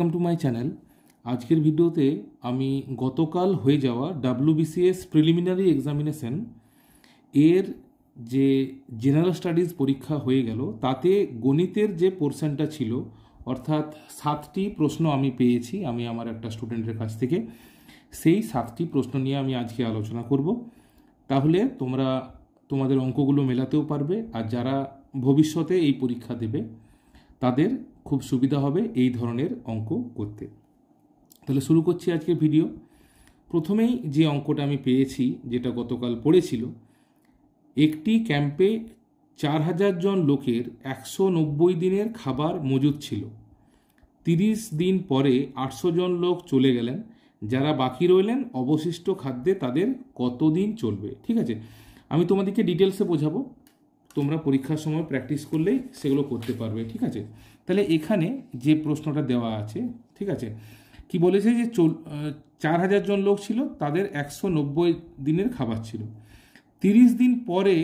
welcome to my channel আজকের ভিডিওতে আমি গতকাল হয়ে যাওয়া ডাব্লিউবিসিএস প্রিলিমিনারি এক্সামিনেশন এর যে জেনারেল স্টাডিজ পরীক্ষা হয়ে গেল তাতে গণিতের যে পোর্শনটা ছিল অর্থাৎ সাতটি প্রশ্ন আমি পেয়েছি আমি আমার একটা স্টুডেন্টের কাছ থেকে সেই সাতটি প্রশ্ন নিয়ে আমি আজকে আলোচনা করব তাহলে তোমরা তোমাদের অঙ্কগুলো মেলাতেও পারবে আর যারা ভবিষ্যতে এই পরীক্ষা দেবে তাদের খুব সুবিধা হবে এই ধরনের অঙ্ক করতে তাহলে শুরু করছি আজকে ভিডিও প্রথমেই যে অঙ্কটা আমি পেয়েছি যেটা গতকাল পড়েছিল একটি ক্যাম্পে চার হাজার জন লোকের একশো নব্বই দিনের খাবার মজুদ ছিল তিরিশ দিন পরে আটশো জন লোক চলে গেলেন যারা বাকি রইলেন অবশিষ্ট খাদ্যে তাদের কতদিন চলবে ঠিক আছে আমি তোমাদেরকে ডিটেলসে বোঝাবো তোমরা পরীক্ষার সময় প্র্যাকটিস করলেই সেগুলো করতে পারবে ঠিক আছে তাহলে এখানে যে প্রশ্নটা দেওয়া আছে ঠিক আছে কি বলেছে যে চল চার হাজার জন লোক ছিল তাদের একশো নব্বই দিনের খাবার ছিল তিরিশ দিন পরে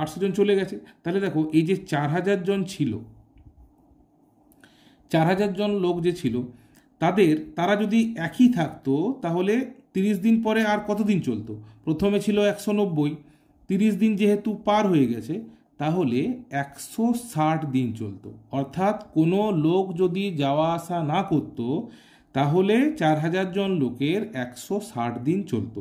আটশো জন চলে গেছে তাহলে দেখো এই যে চার হাজার জন ছিল চার হাজার জন লোক যে ছিল তাদের তারা যদি একই থাকতো তাহলে তিরিশ দিন পরে আর কতদিন চলতো প্রথমে ছিল একশো নব্বই তিরিশ দিন যেহেতু পার হয়ে গেছে তাহলে একশো ষাট দিন চলতো অর্থাৎ কোনো লোক যদি যাওয়া আসা না করত তাহলে চার হাজার জন লোকের একশো ষাট দিন চলতো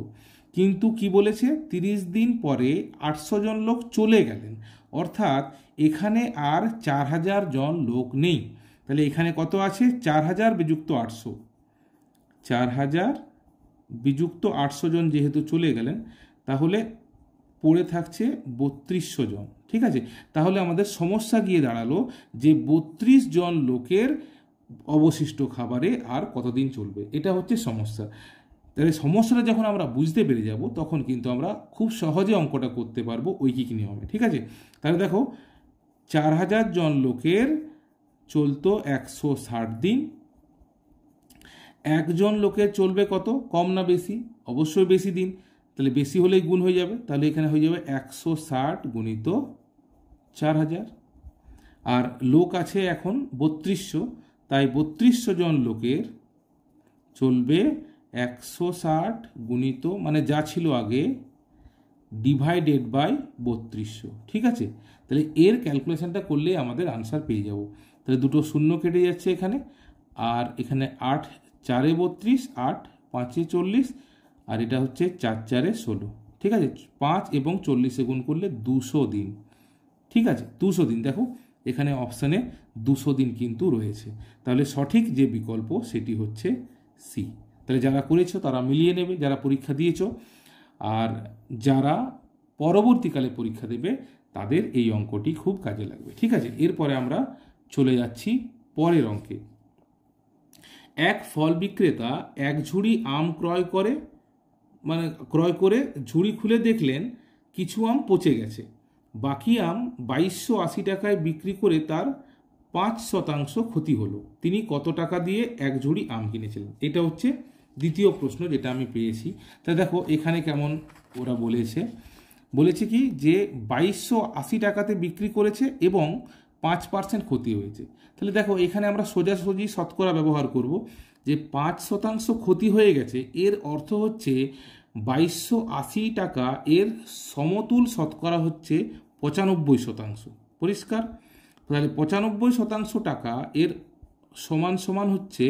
কিন্তু কি বলেছে তিরিশ দিন পরে আটশো জন লোক চলে গেলেন অর্থাৎ এখানে আর চার হাজার জন লোক নেই তাহলে এখানে কত আছে চার হাজার বিযুক্ত আটশো চার হাজার বিযুক্ত আটশো জন যেহেতু চলে গেলেন তাহলে পড়ে থাকছে বত্রিশশো জন ঠিক আছে তাহলে আমাদের সমস্যা গিয়ে দাঁড়ালো যে বত্রিশ জন লোকের অবশিষ্ট খাবারে আর কতদিন চলবে এটা হচ্ছে সমস্যা তাহলে সমস্যাটা যখন আমরা বুঝতে পেরে যাব তখন কিন্তু আমরা খুব সহজে অঙ্কটা করতে পারবো ঐকিক নিয়মে ঠিক আছে তাহলে দেখো চার হাজার জন লোকের চলতো একশো ষাট দিন একজন লোকের চলবে কত কম না বেশি অবশ্যই বেশি দিন তাহলে বেশি হলেই গুণ হয়ে যাবে তাহলে এখানে হয়ে যাবে একশো ষাট গুণিত চার হাজার আর লোক আছে এখন বত্রিশশো তাই বত্রিশশো জন লোকের চলবে একশো ষাট গুণিত মানে যা ছিল আগে ডিভাইডেড বাই বত্রিশশো ঠিক আছে তাহলে এর ক্যালকুলেশানটা করলে আমাদের আনসার পেয়ে যাব তাহলে দুটো শূন্য কেটে যাচ্ছে এখানে আর এখানে আট চারে বত্রিশ আট পাঁচে চল্লিশ আর এটা হচ্ছে চার চারে ষোলো ঠিক আছে পাঁচ এবং চল্লিশে গুণ করলে দুশো দিন ঠিক আছে দুশো দিন দেখো এখানে অপশানে দুশো দিন কিন্তু রয়েছে তাহলে সঠিক যে বিকল্প সেটি হচ্ছে সি তাহলে যারা করেছো তারা মিলিয়ে নেবে যারা পরীক্ষা দিয়েছ আর যারা পরবর্তীকালে পরীক্ষা দেবে তাদের এই অঙ্কটি খুব কাজে লাগবে ঠিক আছে এরপরে আমরা চলে যাচ্ছি পরের অঙ্কে এক ফল বিক্রেতা এক ঝুড়ি আম ক্রয় করে মানে ক্রয় করে ঝুড়ি খুলে দেখলেন কিছু আম পচে গেছে বাকি আম বাইশশো আশি টাকায় বিক্রি করে তার পাঁচ শতাংশ ক্ষতি হলো তিনি কত টাকা দিয়ে এক ঝুড়ি আম কিনেছিলেন এটা হচ্ছে দ্বিতীয় প্রশ্ন যেটা আমি পেয়েছি তা দেখো এখানে কেমন ওরা বলেছে বলেছে কি যে বাইশশো আশি টাকাতে বিক্রি করেছে এবং পাঁচ পার্সেন্ট ক্ষতি হয়েছে তাহলে দেখো এখানে আমরা সোজাসুজি শতকরা ব্যবহার করব যে পাঁচ শতাংশ ক্ষতি হয়ে গেছে এর অর্থ হচ্ছে বাইশশো আশি টাকা এর সমতুল শতকরা হচ্ছে পঁচানব্বই শতাংশ পরিষ্কার তাহলে পঁচানব্বই শতাংশ টাকা এর সমান সমান হচ্ছে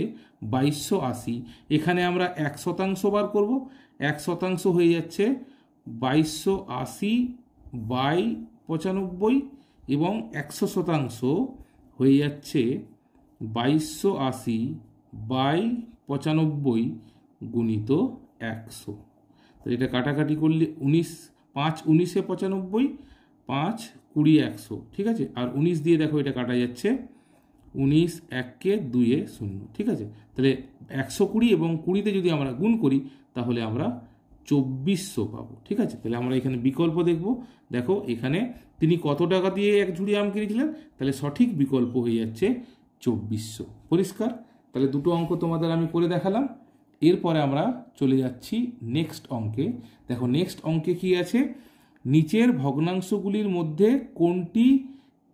বাইশশো আশি এখানে আমরা এক শতাংশ বার করব এক শতাংশ হয়ে যাচ্ছে বাইশশো আশি বাই পঁচানব্বই এবং একশো শতাংশ হয়ে যাচ্ছে বাইশশো আশি বাই পঁচানব্বই গুণিত একশো তো এটা কাটাকাটি করলে উনিশ পাঁচ উনিশে পঁচানব্বই পাঁচ কুড়ি একশো ঠিক আছে আর উনিশ দিয়ে দেখো এটা কাটা যাচ্ছে উনিশ এককে দুইয়ে শূন্য ঠিক আছে তাহলে একশো কুড়ি এবং কুড়িতে যদি আমরা গুণ করি তাহলে আমরা চব্বিশশো পাবো ঠিক আছে তাহলে আমরা এখানে বিকল্প দেখব দেখো এখানে তিনি কত টাকা দিয়ে এক ঝুড়ি আম কিনেছিলেন তাহলে সঠিক বিকল্প হয়ে যাচ্ছে চব্বিশশো পরিষ্কার তাহলে দুটো অঙ্ক তোমাদের আমি করে দেখালাম এরপরে আমরা চলে যাচ্ছি নেক্সট অঙ্কে দেখো নেক্সট অঙ্কে কি আছে নিচের ভগ্নাংশগুলির মধ্যে কোনটি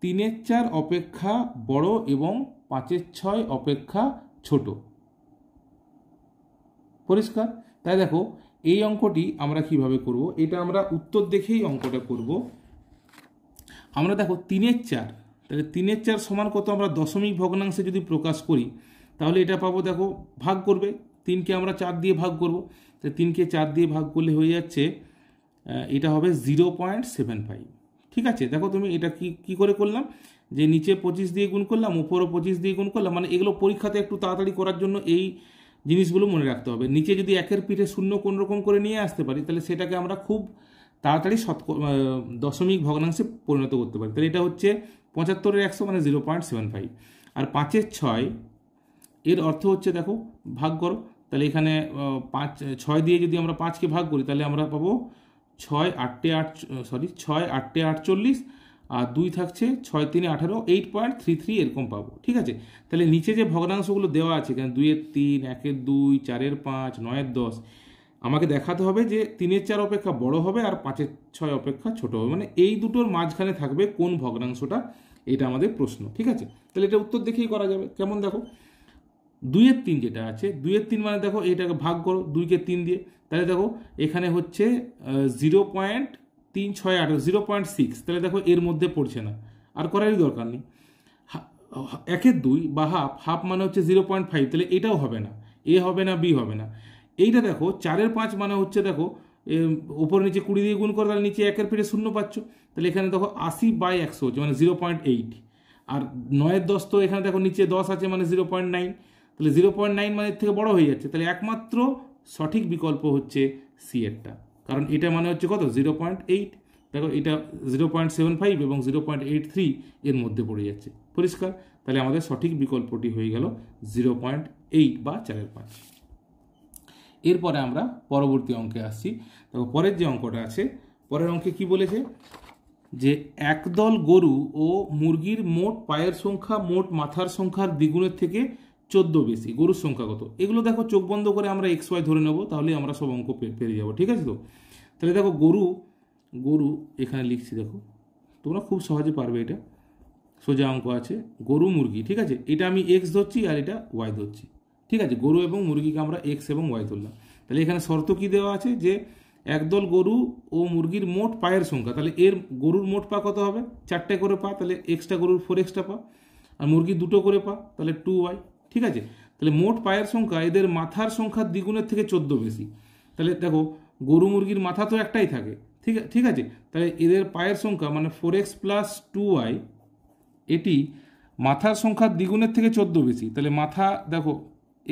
তিনের চার অপেক্ষা বড় এবং পাঁচের ছয় অপেক্ষা ছোট পরিষ্কার তাই দেখো এই অঙ্কটি আমরা কিভাবে করব এটা আমরা উত্তর দেখেই অঙ্কটা করব আমরা দেখো তিনের চার তাহলে তিনের চার সমান কত আমরা দশমিক ভগ্নাংশে যদি প্রকাশ করি তাহলে এটা পাবো দেখো ভাগ করবে তিনকে আমরা চার দিয়ে ভাগ করব তো তিনকে চার দিয়ে ভাগ করলে হয়ে যাচ্ছে এটা হবে জিরো পয়েন্ট সেভেন ফাইভ ঠিক আছে দেখো তুমি এটা কি কী করে করলাম যে নিচে পঁচিশ দিয়ে গুণ করলাম উপরও পঁচিশ দিয়ে গুণ করলাম মানে এগুলো পরীক্ষাতে একটু তাড়াতাড়ি করার জন্য এই জিনিসগুলো মনে রাখতে হবে নিচে যদি একের পিঠে শূন্য কোনোরকম করে নিয়ে আসতে পারি তাহলে সেটাকে আমরা খুব তাড়াতাড়ি শতক দশমিক ভগ্নাংশে পরিণত করতে পারি তাহলে এটা হচ্ছে পঁচাত্তরের একশো মানে জিরো পয়েন্ট সেভেন ফাইভ আর পাঁচের ছয় এর অর্থ হচ্ছে দেখো ভাগ করো তাহলে এখানে পাঁচ ছয় দিয়ে যদি আমরা পাঁচকে ভাগ করি তাহলে আমরা পাবো ছয় আটটে আট সরি ছয় আটটে আটচল্লিশ আর দুই থাকছে ছয় তিনে আঠারো এইট পয়েন্ট থ্রি থ্রি এরকম পাবো ঠিক আছে তাহলে নিচে যে ভগ্নাংশগুলো দেওয়া আছে এখানে দুইয়ের তিন একের দুই চারের পাঁচ নয়ের দশ আমাকে দেখাতে হবে যে তিনের চার অপেক্ষা বড় হবে আর পাঁচের ছয় অপেক্ষা ছোট হবে মানে এই দুটোর মাঝখানে থাকবে কোন ভগ্নাংশটা এটা আমাদের প্রশ্ন ঠিক আছে তাহলে এটা উত্তর দেখেই করা যাবে কেমন দেখো দুইয়ের তিন যেটা আছে দুইয়ের তিন মানে দেখো এটাকে ভাগ করো দুইকে তিন দিয়ে তাহলে দেখো এখানে হচ্ছে জিরো পয়েন্ট তিন ছয় আট জিরো পয়েন্ট সিক্স তাহলে দেখো এর মধ্যে পড়ছে না আর করারই দরকার নেই একের দুই বা হাফ হাফ মানে হচ্ছে জিরো পয়েন্ট ফাইভ তাহলে এটাও হবে না এ হবে না বি হবে না এইটা দেখো চারের পাঁচ মানে হচ্ছে দেখো ওপর নিচে কুড়ি দিয়ে গুণ করো তাহলে নিচে একের পেটে শূন্য পাচ্ছ তাহলে এখানে দেখো আশি বাই একশো হচ্ছে মানে জিরো পয়েন্ট এইট আর নয়ের দশ তো এখানে দেখো নিচে দশ আছে মানে জিরো পয়েন্ট নাইন তাহলে জিরো পয়েন্ট নাইন মানের থেকে বড় হয়ে যাচ্ছে তাহলে একমাত্র সঠিক বিকল্প হচ্ছে সি এরটা কারণ এটা মানে হচ্ছে কত জিরো পয়েন্ট এইট দেখো এটা জিরো পয়েন্ট সেভেন ফাইভ এবং জিরো পয়েন্ট এইট থ্রি এর মধ্যে পড়ে যাচ্ছে পরিষ্কার তাহলে আমাদের সঠিক বিকল্পটি হয়ে গেল জিরো পয়েন্ট এইট বা চারের পাঁচ এরপরে আমরা পরবর্তী অঙ্কে আসছি দেখো পরের যে অঙ্কটা আছে পরের অঙ্কে কি বলেছে যে একদল গরু ও মুরগির মোট পায়ের সংখ্যা মোট মাথার সংখ্যার দ্বিগুণের থেকে চোদ্দ বেশি গরুর সংখ্যা কত এগুলো দেখো চোখ বন্ধ করে আমরা এক্স ওয়াই ধরে নেবো তাহলে আমরা সব অঙ্ক পেরে যাবো ঠিক আছে তো তাহলে দেখো গরু গরু এখানে লিখছি দেখো তোমরা খুব সহজে পারবে এটা সোজা অঙ্ক আছে গরু মুরগি ঠিক আছে এটা আমি এক্স ধরছি আর এটা ওয়াই ধরছি ঠিক আছে গরু এবং মুরগিকে আমরা এক্স এবং ওয়াই ধরলাম তাহলে এখানে শর্ত কী দেওয়া আছে যে একদল গরু ও মুরগির মোট পায়ের সংখ্যা তাহলে এর গরুর মোট পা কত হবে চারটে করে পা তাহলে এক্সট্রা গরুর ফোর এক্সট্রা পা আর মুরগি দুটো করে পা তাহলে টু ওয়াই ঠিক আছে তাহলে মোট পায়ের সংখ্যা এদের মাথার সংখ্যার দ্বিগুণের থেকে চোদ্দো বেশি তাহলে দেখো গরু মুরগির মাথা তো একটাই থাকে ঠিক ঠিক আছে তাহলে এদের পায়ের সংখ্যা মানে four X plus two Y এটি মাথার সংখ্যা দ্বিগুণের থেকে চোদ্দ বেশি তাহলে মাথা দেখো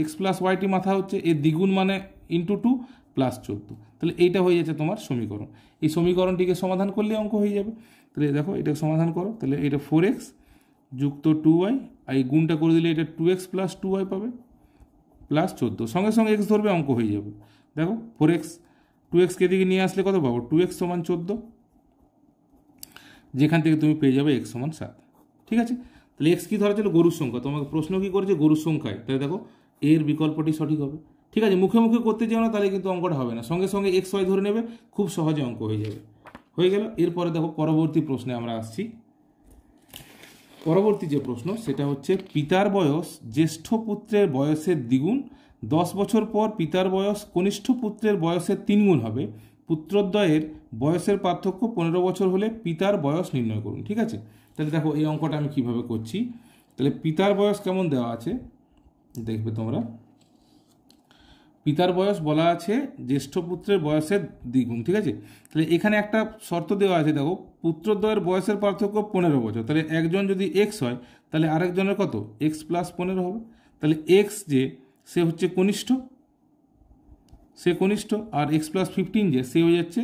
এক্স প্লাস ওয়াইটি মাথা হচ্ছে এর দ্বিগুণ মানে ইন্টু টু প্লাস চোদ্দো তাহলে এইটা হয়ে যাচ্ছে তোমার সমীকরণ এই সমীকরণটিকে সমাধান করলে অঙ্ক হয়ে যাবে তাহলে দেখো এটাকে সমাধান করো তাহলে এটা ফোর এক্স যুক্ত টু ওয়াই আর এই গুণটা করে দিলে এটা two X plus two Y পাবে প্লাস চোদ্দো সঙ্গে সঙ্গে এক্স ধরবে অঙ্ক হয়ে যাবে দেখো ফোর এক্স টু এক্সকে দিকে নিয়ে আসলে কত পাবো টু এক্স সমান চোদ্দো যেখান থেকে তুমি পেয়ে যাবে এক্স সমান সাত ঠিক আছে তাহলে এক্স কী ধরা ছিল গরুর সংখ্যা তোমাকে প্রশ্ন কী করেছে গরুর সংখ্যায় তাহলে দেখো এর বিকল্পটি সঠিক হবে ঠিক আছে মুখে মুখে করতে যাও না তাহলে কিন্তু অঙ্কটা হবে না সঙ্গে সঙ্গে এক্স ওয়াই ধরে নেবে খুব সহজে অঙ্ক হয়ে যাবে হয়ে গেল এরপরে দেখো পরবর্তী প্রশ্নে আমরা আসছি পরবর্তী যে প্রশ্ন সেটা হচ্ছে পিতার বয়স জ্যেষ্ঠ পুত্রের বয়সের দ্বিগুণ দশ বছর পর পিতার বয়স কনিষ্ঠ পুত্রের বয়সের তিনগুণ হবে পুত্রদ্বয়ের বয়সের পার্থক্য পনেরো বছর হলে পিতার বয়স নির্ণয় করুন ঠিক আছে তাহলে দেখো এই অঙ্কটা আমি কিভাবে করছি তাহলে পিতার বয়স কেমন দেওয়া আছে দেখবে তোমরা পিতার বয়স বলা আছে জ্যেষ্ঠ পুত্রের বয়সের দ্বিগুণ ঠিক আছে তাহলে এখানে একটা শর্ত দেওয়া আছে দেখো পুত্রদ্বয়ের বয়সের পার্থক্য পনেরো বছর তাহলে একজন যদি এক্স হয় তাহলে আরেকজনের কত এক্স প্লাস পনেরো হবে তাহলে এক্স যে সে হচ্ছে কনিষ্ঠ সে কনিষ্ঠ আর এক্স প্লাস ফিফটিন যে সে হয়ে যাচ্ছে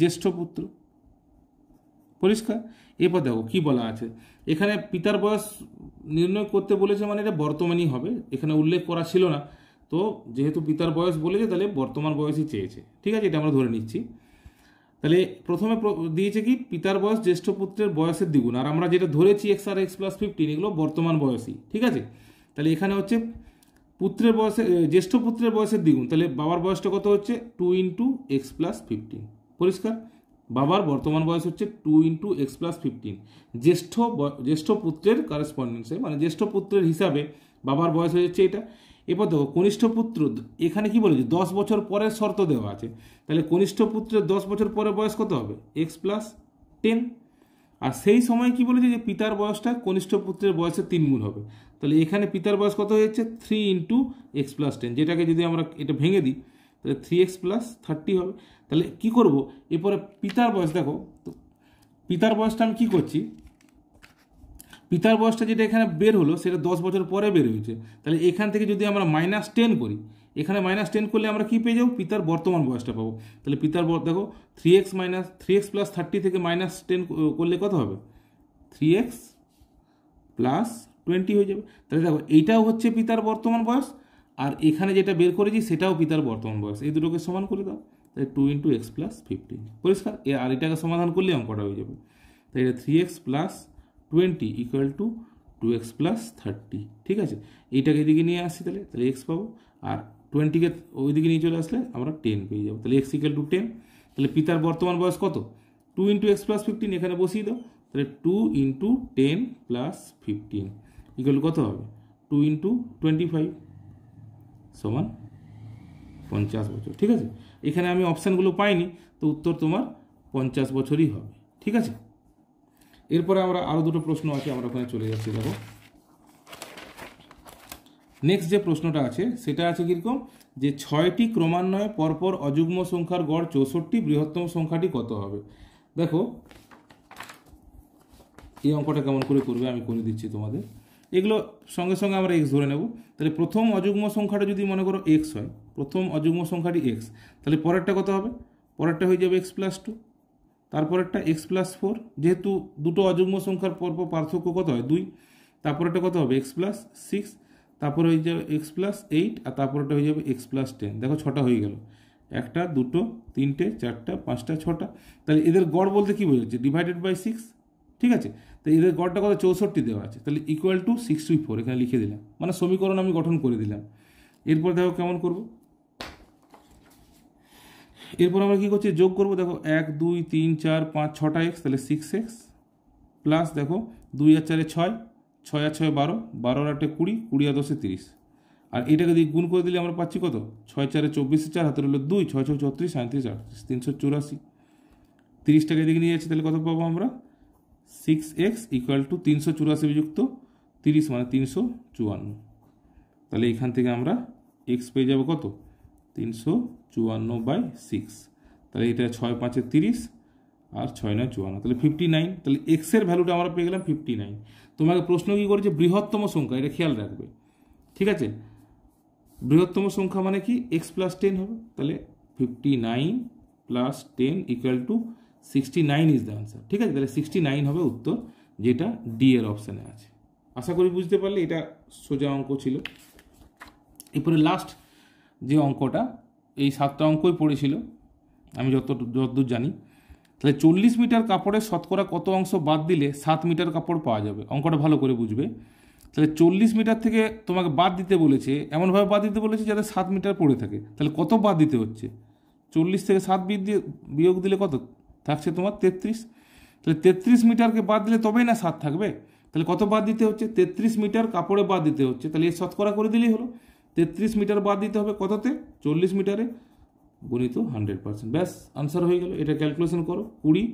জ্যেষ্ঠ পুত্র পরিষ্কার এরপর দেখো কী বলা আছে এখানে পিতার বয়স নির্ণয় করতে বলেছে মানে এটা বর্তমানই হবে এখানে উল্লেখ করা ছিল না তো যেহেতু পিতার বয়স বলেছে তাহলে বর্তমান বয়সই চেয়েছে ঠিক আছে এটা আমরা ধরে নিচ্ছি তাহলে প্রথমে দিয়েছে কি পিতার বয়স জ্যেষ্ঠ পুত্রের বয়সের দ্বিগুণ আর আমরা যেটা ধরেছি এক্স আর এক্স প্লাস ফিফটিন এগুলো বর্তমান বয়সই ঠিক আছে তাহলে এখানে হচ্ছে পুত্রের বয়সে জ্যেষ্ঠ পুত্রের বয়সের দ্বিগুণ তাহলে বাবার বয়সটা কত হচ্ছে two into X plus fifteen পরিষ্কার বাবার বর্তমান বয়স হচ্ছে two into X plus fifteen জ্যেষ্ঠ জ্যেষ্ঠ পুত্রের কারেসপন্ডেন্সে মানে জ্যেষ্ঠ পুত্রের হিসাবে বাবার বয়স হয়ে যাচ্ছে এটা এরপর দেখো কনিষ্ঠ পুত্র এখানে কি বলেছে দশ বছর পরে শর্ত দেওয়া আছে তাহলে কনিষ্ঠ পুত্রের দশ বছর পরে বয়স কত হবে এক্স প্লাস টেন আর সেই সময় কি বলেছে যে পিতার বয়সটা কনিষ্ঠ পুত্রের বয়সের গুণ হবে তাহলে এখানে পিতার বয়স কত হয়েছে three into X plus ten যেটাকে যদি আমরা এটা ভেঙে দিই তাহলে থ্রি এক্স প্লাস থার্টি হবে তাহলে কি করব এরপরে পিতার বয়স দেখো পিতার বয়সটা আমি কী করছি পিতার বয়সটা যেটা এখানে বের হলো সেটা দশ বছর পরে বের হয়েছে তাহলে এখান থেকে যদি আমরা মাইনাস টেন করি এখানে মাইনাস টেন করলে আমরা কী পেয়ে যাবো পিতার বর্তমান বয়সটা পাবো তাহলে পিতার দেখো three X minus three X plus thirty থেকে মাইনাস টেন করলে কত হবে থ্রি এক্স প্লাস টোয়েন্টি হয়ে যাবে তাহলে দেখো এইটাও হচ্ছে পিতার বর্তমান বয়স আর এখানে যেটা বের করেছি সেটাও পিতার বর্তমান বয়স এই দুটোকে সমান করে দাও তাহলে two into X plus fifteen পরিষ্কার আর এটাকে সমাধান করলে অঙ্কটা হয়ে যাবে তাই এটা three X plus twenty equal to two X plus thirty ঠিক আছে এইটাকে এদিকে নিয়ে আসছি তাহলে তাহলে এক্স পাবো আর টোয়েন্টিকে ওইদিকে নিয়ে চলে আসলে আমরা টেন পেয়ে যাবো তাহলে এক্স ইকুয়াল টু টেন তাহলে পিতার বর্তমান বয়স কত two into X plus fifteen এখানে বসিয়ে দাও তাহলে two into ten plus fifteen equal কত হবে টু ইন্টু টোয়েন্টি ফাইভ সমান পঞ্চাশ বছর ঠিক আছে এখানে আমি অপশানগুলো পাইনি তো উত্তর তোমার পঞ্চাশ বছরই হবে ঠিক আছে এরপরে আমরা আরও দুটো প্রশ্ন আছে আমরা ওখানে চলে যাচ্ছি দেখো নেক্সট যে প্রশ্নটা আছে সেটা আছে কীরকম যে ছয়টি ক্রমান্বয়ে পরপর অযুগ্ম সংখ্যার গড় চৌষট্টি বৃহত্তম সংখ্যাটি কত হবে দেখো এই অঙ্কটা কেমন করে করবে আমি করে দিচ্ছি তোমাদের এগুলো সঙ্গে সঙ্গে আমরা এক্স ধরে নেব তাহলে প্রথম অযুগ্ম সংখ্যাটা যদি মনে করো এক্স হয় প্রথম অযুগ্ম সংখ্যাটি এক্স তাহলে পরেরটা কত হবে পরেরটা হয়ে যাবে এক্স প্লাস টু তারপর একটা এক্স প্লাস ফোর যেহেতু দুটো অযুগ্ম সংখ্যার পরপর পার্থক্য কত হয় দুই তারপর এটা কত হবে এক্স প্লাস সিক্স তারপর হয়ে যাবে এক্স প্লাস এইট আর তারপর তারপরেটা হয়ে যাবে এক্স প্লাস টেন দেখো ছটা হয়ে গেল একটা দুটো তিনটে চারটা পাঁচটা ছটা তাহলে এদের গড় বলতে কী বোঝাচ্ছে ডিভাইডেড বাই সিক্স ঠিক আছে তাই এদের গড়টা কত চৌষট্টি দেওয়া আছে তাহলে ইকুয়াল টু সিক্স উই ফোর এখানে লিখে দিলাম মানে সমীকরণ আমি গঠন করে দিলাম এরপর দেখো কেমন করবো এরপর আমরা কী করছি যোগ করবো দেখো এক দুই তিন চার পাঁচ ছটা এক্স তাহলে সিক্স এক্স প্লাস দেখো দুই আর চারে ছয় ছয় আর ছয় বারো বারো আর আটে কুড়ি কুড়ি আর দশে তিরিশ আর এটাকে দিয়ে গুণ করে দিলে আমরা পাচ্ছি কত ছয় চারে চব্বিশে চার হাতের হলো দুই ছয় ছয় ছত্রিশ সাঁত্রিশ আটত্রিশ তিনশো চুরাশি তিরিশটাকে দিকে নিয়ে যাচ্ছি তাহলে কত পাবো আমরা সিক্স এক্স ইকুয়াল টু তিনশো চুরাশি বিযুক্ত তিরিশ মানে তিনশো চুয়ান্ন তাহলে এখান থেকে আমরা এক্স পেয়ে যাবো কত তিনশো চুয়ান্ন বাই সিক্স তাহলে এটা ছয় পাঁচে তিরিশ আর ছয় নয় চুয়ান্ন তাহলে ফিফটি নাইন তাহলে এক্সের ভ্যালুটা আমরা পেয়ে গেলাম ফিফটি নাইন তোমাকে প্রশ্ন কী করেছে বৃহত্তম সংখ্যা এটা খেয়াল রাখবে ঠিক আছে বৃহত্তম সংখ্যা মানে কি এক্স প্লাস টেন হবে তাহলে fifty nine plus ten equal to sixty nine is the answer ঠিক আছে তাহলে সিক্সটি নাইন হবে উত্তর যেটা ডি এর অপশানে আছে আশা করি বুঝতে পারলে এটা সোজা অঙ্ক ছিল এরপরে লাস্ট যে অঙ্কটা এই সাতটা অঙ্কই পড়েছিল আমি যত যতদূর জানি তাহলে চল্লিশ মিটার কাপড়ের শতকরা কত অংশ বাদ দিলে সাত মিটার কাপড় পাওয়া যাবে অঙ্কটা ভালো করে বুঝবে তাহলে চল্লিশ মিটার থেকে তোমাকে বাদ দিতে বলেছে এমনভাবে বাদ দিতে বলেছে যাতে সাত মিটার পড়ে থাকে তাহলে কত বাদ দিতে হচ্ছে চল্লিশ থেকে সাত দিয়ে বিয়োগ দিলে কত থাকছে তোমার তেত্রিশ তাহলে তেত্রিশ মিটারকে বাদ দিলে তবেই না সাত থাকবে তাহলে কত বাদ দিতে হচ্ছে তেত্রিশ মিটার কাপড়ে বাদ দিতে হচ্ছে তাহলে এ শতকরা করে দিলেই হলো তেত্রিশ মিটার বাদ দিতে হবে কততে চল্লিশ মিটারে গণিত হান্ড্রেড পার্সেন্ট ব্যাস আনসার হয়ে গেল এটা ক্যালকুলেশন করো কুড়ি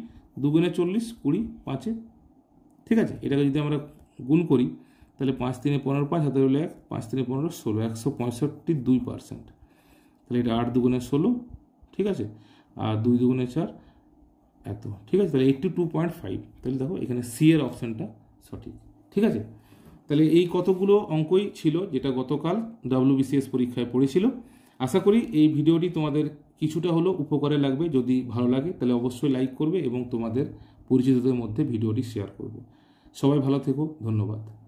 দুগুণে চল্লিশ কুড়ি পাঁচে ঠিক আছে এটাকে যদি আমরা গুণ করি তাহলে পাঁচ তিনে পনেরো পাঁচ হাতে হলো এক পাঁচ তিনে পনেরো ষোলো একশো পঁয়ষট্টি দুই পার্সেন্ট তাহলে এটা আট দুগুণে ষোলো ঠিক আছে আর দুই দুগুণে চার এত ঠিক আছে তাহলে এইট্টি টু পয়েন্ট ফাইভ তাহলে দেখো এখানে সি এর অপশানটা সঠিক ঠিক আছে তাহলে এই কতগুলো অঙ্কই ছিল যেটা গতকাল ডাব্লিউবিসিএস পরীক্ষায় পড়েছিল আশা করি এই ভিডিওটি তোমাদের কিছুটা হলো উপকারে লাগবে যদি ভালো লাগে তাহলে অবশ্যই লাইক করবে এবং তোমাদের পরিচিতদের মধ্যে ভিডিওটি শেয়ার করবে সবাই ভালো থেকো ধন্যবাদ